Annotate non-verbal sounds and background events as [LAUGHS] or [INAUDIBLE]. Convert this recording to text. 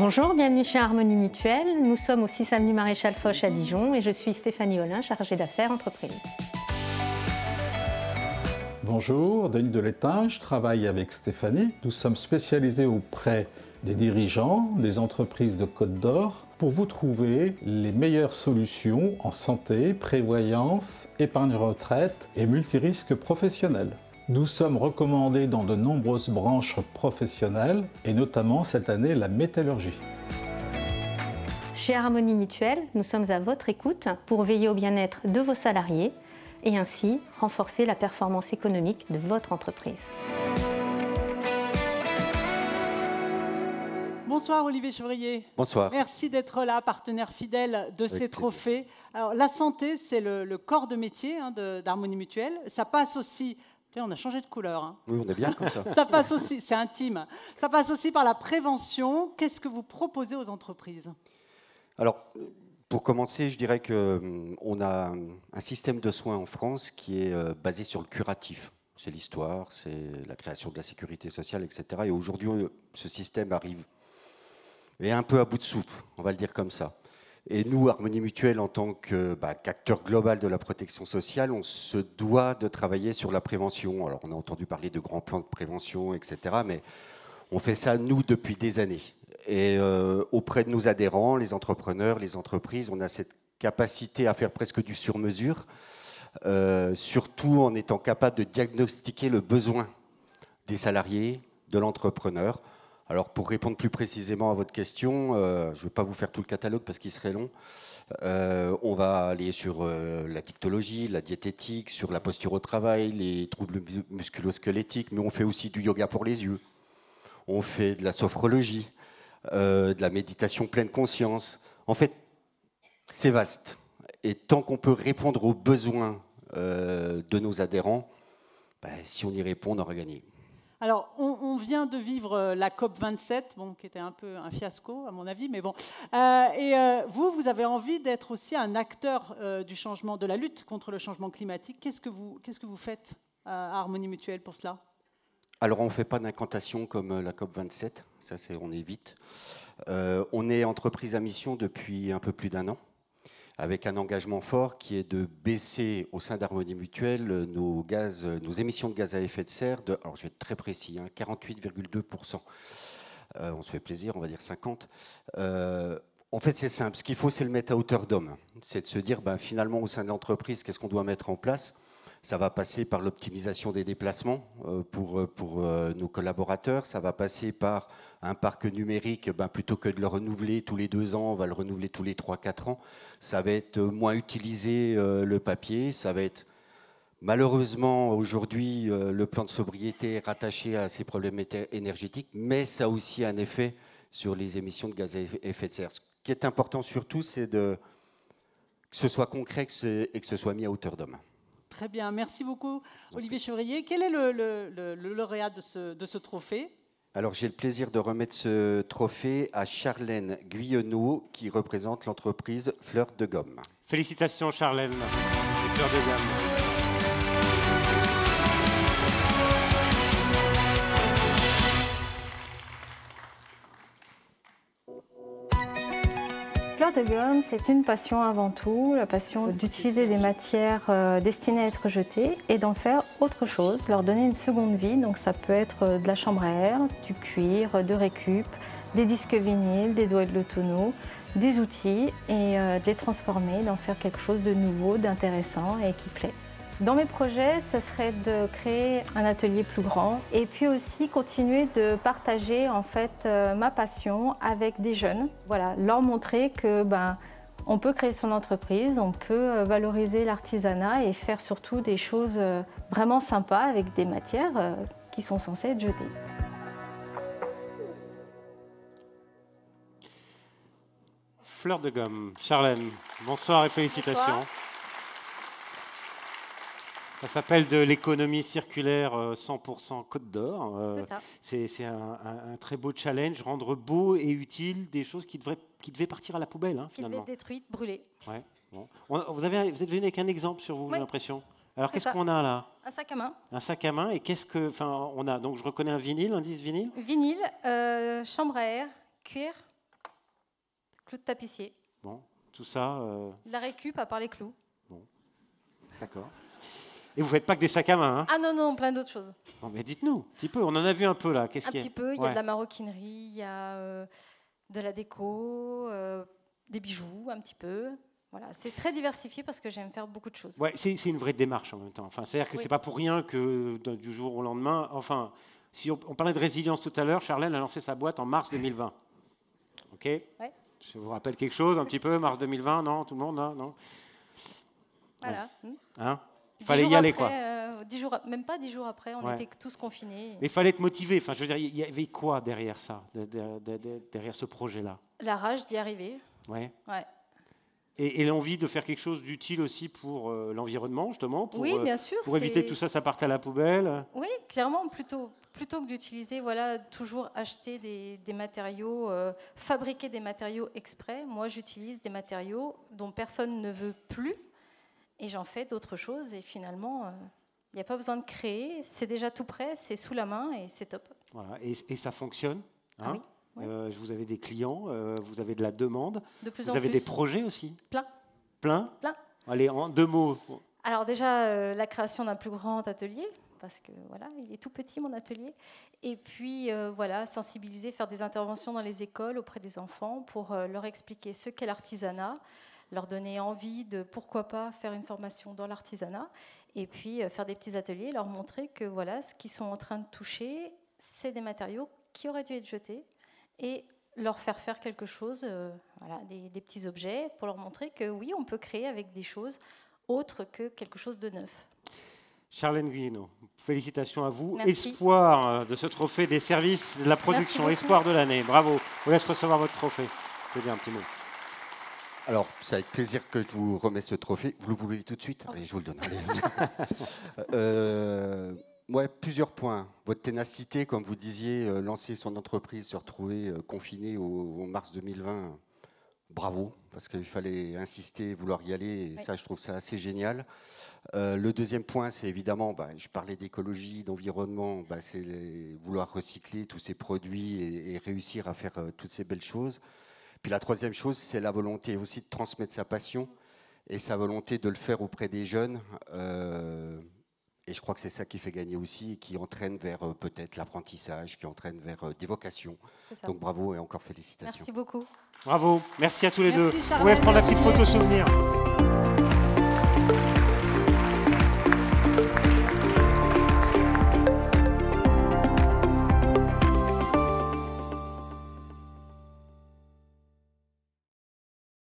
Bonjour, bienvenue chez Harmonie Mutuelle. Nous sommes au 6 avenue Maréchal Foch à Dijon et je suis Stéphanie Olin, chargée d'affaires entreprises. Bonjour, Denis de je travaille avec Stéphanie. Nous sommes spécialisés auprès des dirigeants, des entreprises de Côte d'Or pour vous trouver les meilleures solutions en santé, prévoyance, épargne retraite et multirisques professionnels. Nous sommes recommandés dans de nombreuses branches professionnelles et notamment cette année la métallurgie. Chez Harmonie Mutuelle, nous sommes à votre écoute pour veiller au bien-être de vos salariés et ainsi renforcer la performance économique de votre entreprise. Bonsoir Olivier Chevrier. Bonsoir. Merci d'être là, partenaire fidèle de ces trophées. Alors, la santé, c'est le, corps de métier hein, d'Harmonie Mutuelle. Ça passe aussi on a changé de couleur. Hein. Oui, on est bien comme ça. [LAUGHS] ça passe aussi, c'est intime. Ça passe aussi par la prévention. Qu'est-ce que vous proposez aux entreprises Alors, pour commencer, je dirais que euh, on a un système de soins en France qui est euh, basé sur le curatif. C'est l'histoire, c'est la création de la sécurité sociale, etc. Et aujourd'hui, euh, ce système arrive et un peu à bout de souffle, on va le dire comme ça. Et nous, Harmonie Mutuelle, en tant bah, qu'acteur global de la protection sociale, on se doit de travailler sur la prévention. Alors, on a entendu parler de grands plans de prévention, etc. Mais on fait ça, nous, depuis des années. Et euh, auprès de nos adhérents, les entrepreneurs, les entreprises, on a cette capacité à faire presque du sur-mesure, euh, surtout en étant capable de diagnostiquer le besoin des salariés, de l'entrepreneur, alors pour répondre plus précisément à votre question, euh, je ne vais pas vous faire tout le catalogue parce qu'il serait long. Euh, on va aller sur euh, la dictologie, la diététique, sur la posture au travail, les troubles musculosquelettiques, mais on fait aussi du yoga pour les yeux. On fait de la sophrologie, de la méditation pleine conscience. En fait, c'est vaste. Et tant qu'on peut répondre aux besoins de nos adhérents, bah, si on y répond, on aura gagné. Alors, on, vient de vivre euh, la COP 27, bon, qui était un peu un fiasco à mon avis, mais bon. Euh, et euh, vous, vous avez envie d'être aussi un acteur du changement, de la lutte contre le changement climatique. Qu'est-ce que vous, qu'est-ce que vous faites à Harmonie Mutuelle pour cela Alors, on ne fait pas d'incantation comme la COP 27, ça, c'est, on évite. on est entreprise à mission depuis un peu plus d'un an avec un engagement fort qui est de baisser au sein d'Harmonie Mutuelle euh, nos, gaz, euh, nos émissions de gaz à effet de serre de, alors je vais être très précis, 48,2%. Hein, euh, on se fait plaisir, on va dire 50. en fait, c'est simple. Ce qu'il faut, c'est le mettre à hauteur d'homme. C'est de se dire, ben, finalement, au sein de l'entreprise, qu'est-ce qu'on doit mettre en place ça va passer par l'optimisation des déplacements euh, pour, euh, pour euh, nos collaborateurs. Ça va passer par un parc numérique, ben, plutôt que de le renouveler tous les deux ans, on va le renouveler tous les trois quatre ans. Ça va être moins utilisé le papier. Ça va être Malheureusement, aujourd'hui, le plan de sobriété rattaché à ces problèmes énergétiques, mais ça a aussi un effet sur les émissions de gaz à effet de serre. Ce qui est important surtout, c'est que ce soit concret et que ce soit mis à hauteur d'homme. Très bien, merci beaucoup Olivier Chevrier. Quel est le, lauréat de ce, trophée alors j'ai le plaisir de remettre ce trophée à Charlène Guyonneau qui représente l'entreprise Fleur de Gomme. Félicitations Charlène et Fleur de Gomme. de gomme, c'est une passion avant tout, la passion d'utiliser des matières euh, destinées à être jetées et d'en faire autre chose, leur donner une seconde vie. Donc ça peut être euh, de la chambre à air, du cuir, euh, de récup, des disques vinyles, des doigts de tonneau, des outils et de les transformer, d'en faire quelque chose de nouveau, d'intéressant et qui plaît. Dans mes projets, ce serait de créer un atelier plus grand et puis aussi continuer de partager en fait euh, ma passion avec des jeunes. Voilà, leur montrer que ben on peut créer son entreprise, on peut euh, valoriser l'artisanat et faire surtout des choses euh, vraiment sympas avec des matières qui sont censées être jetées. Fleur de gomme, Charlène, bonsoir et félicitations. Ça s'appelle de l'économie circulaire 100% euh, Côte d'Or. Euh, c'est un, un, un, très beau challenge, rendre beau et utile des choses qui, devraient, qui devaient partir à la poubelle, finalement. Hein, qui devaient être détruites, brûlées. Ouais, bon. vous, avez, vous êtes venu avec un exemple sur vous, j'ai l'impression. Alors qu'est-ce qu'on a là Un sac à main. Un sac à main et qu'est-ce que, enfin, on a donc je reconnais un vinyle, un disque vinyle. Vinyle, euh, chambre à air, cuir, clous de tapissier. Bon, tout ça. La récup à part les clous. Bon, d'accord. Et vous faites pas que des sacs à main. Hein ah non, non, plein d'autres choses. mais dites-nous, un petit peu. On en a vu un peu là. Qu'est-ce un petit peu. Il y a de la maroquinerie, il y a euh, de la déco, euh, des bijoux, un petit peu. Voilà, c'est très diversifié parce que j'aime faire beaucoup de choses. Ouais, c'est, une vraie démarche en même temps. Enfin, c'est-à-dire que ce c'est pas pour rien que du jour au lendemain. Enfin, si on, parlait de résilience tout à l'heure, Charlène a lancé sa boîte en mars 2020. Ok. Je vous rappelle quelque chose un petit peu, mars 2020, non Tout le monde, hein non Voilà. Hmm. Hein il fallait y aller, quoi. Euh, dix jours, même pas dix jours après, on était tous confinés. Mais il fallait être motivé. Enfin, je veux dire, il y avait quoi derrière ça, derrière ce projet-là La rage d'y arriver. Ouais. ouais. Et, l'envie de faire quelque chose d'utile aussi pour euh, l'environnement, justement, pour, oui, euh, bien sûr, pour éviter que tout ça, ça parte à la poubelle. Oui, clairement, plutôt plutôt que d'utiliser, voilà, toujours acheter des, matériaux, fabriquer des matériaux exprès, moi j'utilise des matériaux dont personne ne veut plus, et j'en fais d'autres choses. Et finalement, euh, il n'y a pas besoin de créer. C'est déjà tout prêt, c'est sous la main et c'est top. Voilà. Et, ça fonctionne. Ah hein oui. Euh, vous avez des clients, euh, vous avez de la demande. De plus vous avez des projets aussi. Plein. Plein. Plein. Allez, en deux mots. Alors déjà, la création d'un plus grand atelier parce que voilà, il est tout petit mon atelier. Et puis voilà, sensibiliser, faire des interventions dans les écoles auprès des enfants pour leur expliquer ce qu'est l'artisanat, leur donner envie de pourquoi pas faire une formation dans l'artisanat et puis euh, faire des petits ateliers, leur montrer que voilà, ce qu'ils sont en train de toucher, c'est des matériaux qui auraient dû être jetés et leur faire faire quelque chose, euh, voilà, des, petits objets, pour leur montrer que oui, on peut créer avec des choses autres que quelque chose de neuf. Charlène guino félicitations à vous. Espoir euh, de ce trophée des services de la production, espoir de l'année. Bravo. vous laisse recevoir votre trophée. Je bien, dire un petit mot. Alors, c'est avec plaisir que je vous remets ce trophée. Vous le voulez tout de suite Allez, je vous le donne. [LAUGHS] Euh, plusieurs points. Votre ténacité, comme vous disiez, euh, lancer son entreprise, se retrouver euh, confiné au, mars 2020, bravo, parce qu'il fallait insister, vouloir y aller, et ça, je trouve ça assez génial. le deuxième point, c'est évidemment, bah, je parlais d'écologie, d'environnement, bah, c'est vouloir recycler tous ces produits et réussir à faire toutes ces belles choses. Puis la troisième chose, c'est la volonté aussi de transmettre sa passion et sa volonté de le faire auprès des jeunes. Euh, et je crois que c'est ça qui fait gagner aussi et qui entraîne vers euh, peut-être l'apprentissage, qui entraîne vers euh, des vocations. Donc bravo et encore félicitations. Merci beaucoup. Bravo, merci à tous les deux. On va prendre la petite photo souvenir.